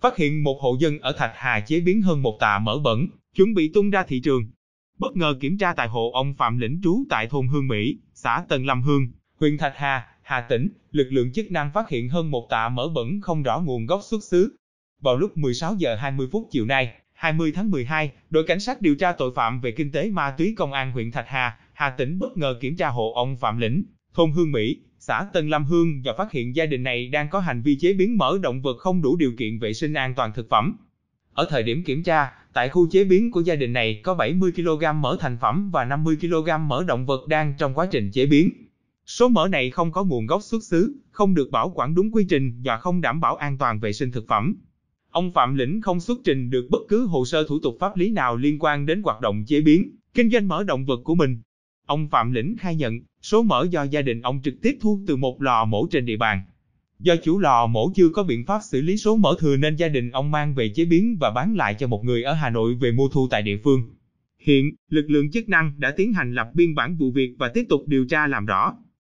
phát hiện một hộ dân ở Thạch Hà chế biến hơn một tạ mỡ bẩn, chuẩn bị tung ra thị trường. Bất ngờ kiểm tra tại hộ ông Phạm Lĩnh trú tại thôn Hương Mỹ, xã Tân Lâm Hương, huyện Thạch Hà, Hà Tĩnh, lực lượng chức năng phát hiện hơn một tạ mỡ bẩn không rõ nguồn gốc xuất xứ. Vào lúc 16 giờ 20 phút chiều nay, 20 tháng 12, đội cảnh sát điều tra tội phạm về kinh tế ma túy công an huyện Thạch Hà, Hà Tĩnh bất ngờ kiểm tra hộ ông Phạm Lĩnh, thôn Hương Mỹ, xã Tân Lâm Hương và phát hiện gia đình này đang có hành vi chế biến mỡ động vật không đủ điều kiện vệ sinh an toàn thực phẩm. Ở thời điểm kiểm tra, tại khu chế biến của gia đình này có 70 kg mỡ thành phẩm và 50 kg mỡ động vật đang trong quá trình chế biến. Số mỡ này không có nguồn gốc xuất xứ, không được bảo quản đúng quy trình và không đảm bảo an toàn vệ sinh thực phẩm. Ông Phạm Lĩnh không xuất trình được bất cứ hồ sơ thủ tục pháp lý nào liên quan đến hoạt động chế biến, kinh doanh mỡ động vật của mình. Ông Phạm Lĩnh khai nhận, số mỡ do gia đình ông trực tiếp thu từ một lò mổ trên địa bàn. Do chủ lò mổ chưa có biện pháp xử lý số mỡ thừa nên gia đình ông mang về chế biến và bán lại cho một người ở Hà Nội về mua thu tại địa phương. Hiện, lực lượng chức năng đã tiến hành lập biên bản vụ việc và tiếp tục điều tra làm rõ.